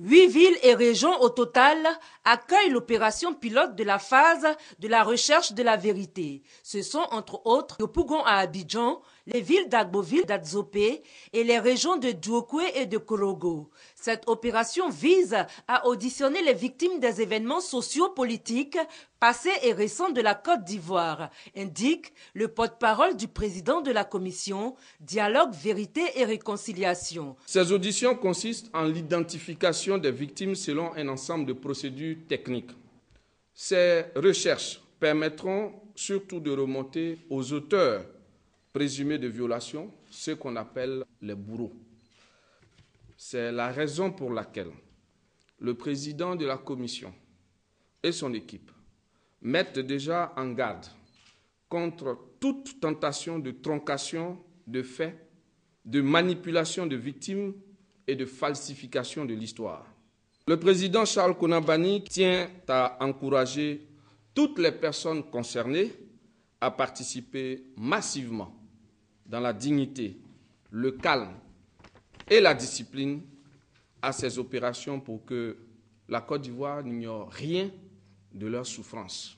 Huit villes et régions au total accueillent l'opération pilote de la phase de la recherche de la vérité. Ce sont entre autres le Pougon à Abidjan, les villes d'Agboville, d'Adzopé et les régions de Duokwe et de Korogo. Cette opération vise à auditionner les victimes des événements sociopolitiques passés et récents de la Côte d'Ivoire, indique le porte-parole du président de la commission Dialogue, Vérité et Réconciliation. Ces auditions consistent en l'identification des victimes selon un ensemble de procédures techniques. Ces recherches permettront surtout de remonter aux auteurs présumés de violation, ce qu'on appelle les bourreaux. C'est la raison pour laquelle le président de la commission et son équipe mettent déjà en garde contre toute tentation de troncation de faits, de manipulation de victimes et de falsification de l'histoire. Le président Charles Konabani tient à encourager toutes les personnes concernées à participer massivement dans la dignité, le calme et la discipline à ces opérations pour que la Côte d'Ivoire n'ignore rien de leurs souffrances.